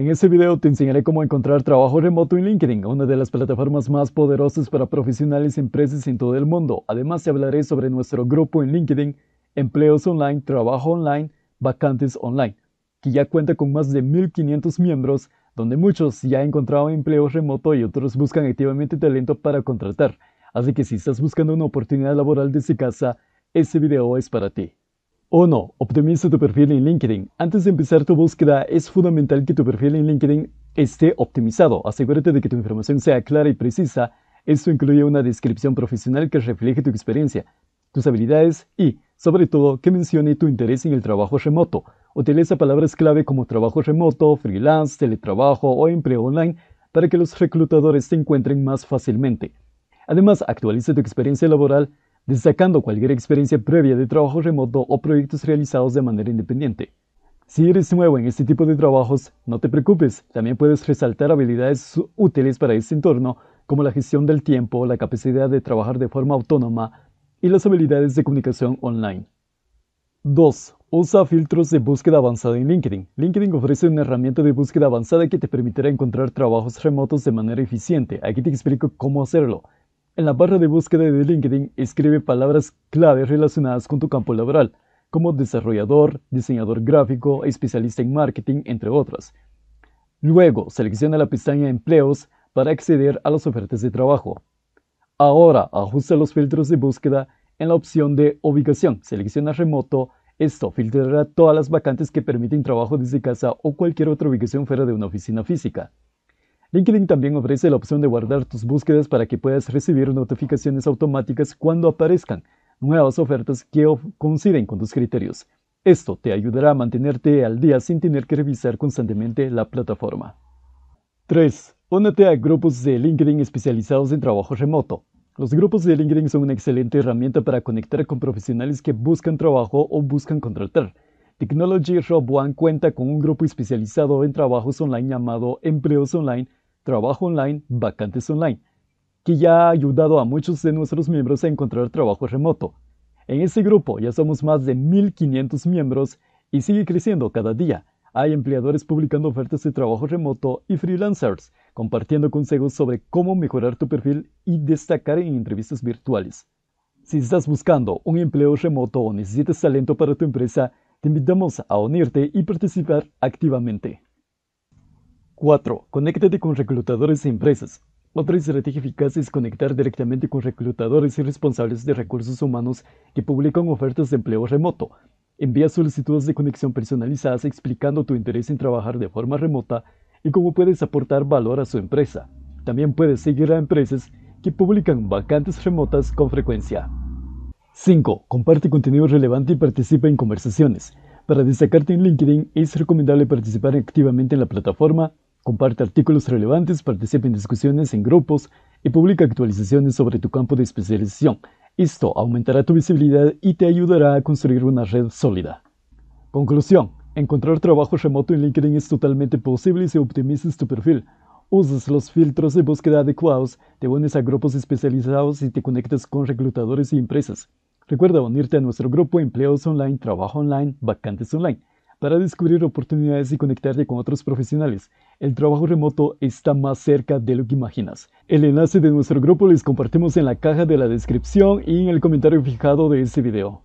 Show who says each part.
Speaker 1: En este video te enseñaré cómo encontrar trabajo remoto en LinkedIn, una de las plataformas más poderosas para profesionales y empresas en todo el mundo. Además te hablaré sobre nuestro grupo en LinkedIn, Empleos Online, Trabajo Online, Vacantes Online, que ya cuenta con más de 1.500 miembros, donde muchos ya han encontrado empleo remoto y otros buscan activamente talento para contratar. Así que si estás buscando una oportunidad laboral desde casa, este video es para ti. 1. Optimiza tu perfil en LinkedIn. Antes de empezar tu búsqueda, es fundamental que tu perfil en LinkedIn esté optimizado. Asegúrate de que tu información sea clara y precisa. Esto incluye una descripción profesional que refleje tu experiencia, tus habilidades y, sobre todo, que mencione tu interés en el trabajo remoto. Utiliza palabras clave como trabajo remoto, freelance, teletrabajo o empleo online para que los reclutadores te encuentren más fácilmente. Además, actualiza tu experiencia laboral destacando cualquier experiencia previa de trabajo remoto o proyectos realizados de manera independiente. Si eres nuevo en este tipo de trabajos, no te preocupes, también puedes resaltar habilidades útiles para este entorno, como la gestión del tiempo, la capacidad de trabajar de forma autónoma y las habilidades de comunicación online. 2. Usa filtros de búsqueda avanzada en LinkedIn. LinkedIn ofrece una herramienta de búsqueda avanzada que te permitirá encontrar trabajos remotos de manera eficiente. Aquí te explico cómo hacerlo. En la barra de búsqueda de LinkedIn escribe palabras clave relacionadas con tu campo laboral, como desarrollador, diseñador gráfico, especialista en marketing, entre otras. Luego, selecciona la pestaña Empleos para acceder a las ofertas de trabajo. Ahora, ajusta los filtros de búsqueda en la opción de ubicación. Selecciona remoto. Esto filtrará todas las vacantes que permiten trabajo desde casa o cualquier otra ubicación fuera de una oficina física. LinkedIn también ofrece la opción de guardar tus búsquedas para que puedas recibir notificaciones automáticas cuando aparezcan nuevas ofertas que coinciden con tus criterios. Esto te ayudará a mantenerte al día sin tener que revisar constantemente la plataforma. 3. Únete a grupos de LinkedIn especializados en trabajo remoto. Los grupos de LinkedIn son una excelente herramienta para conectar con profesionales que buscan trabajo o buscan contratar. Technology Rob cuenta con un grupo especializado en trabajos online llamado Empleos Online trabajo online, vacantes online, que ya ha ayudado a muchos de nuestros miembros a encontrar trabajo remoto. En este grupo ya somos más de 1.500 miembros y sigue creciendo cada día. Hay empleadores publicando ofertas de trabajo remoto y freelancers compartiendo consejos sobre cómo mejorar tu perfil y destacar en entrevistas virtuales. Si estás buscando un empleo remoto o necesitas talento para tu empresa, te invitamos a unirte y participar activamente. 4. Conéctate con reclutadores e empresas. Otra estrategia eficaz es conectar directamente con reclutadores y responsables de recursos humanos que publican ofertas de empleo remoto. Envía solicitudes de conexión personalizadas explicando tu interés en trabajar de forma remota y cómo puedes aportar valor a su empresa. También puedes seguir a empresas que publican vacantes remotas con frecuencia. 5. Comparte contenido relevante y participa en conversaciones. Para destacarte en LinkedIn es recomendable participar activamente en la plataforma Comparte artículos relevantes, participa en discusiones en grupos y publica actualizaciones sobre tu campo de especialización. Esto aumentará tu visibilidad y te ayudará a construir una red sólida. Conclusión. Encontrar trabajo remoto en LinkedIn es totalmente posible si optimizas tu perfil. Usas los filtros de búsqueda adecuados, te unes a grupos especializados y te conectas con reclutadores y empresas. Recuerda unirte a nuestro grupo Empleos Online, Trabajo Online, Vacantes Online para descubrir oportunidades y conectarte con otros profesionales. El trabajo remoto está más cerca de lo que imaginas. El enlace de nuestro grupo les compartimos en la caja de la descripción y en el comentario fijado de este video.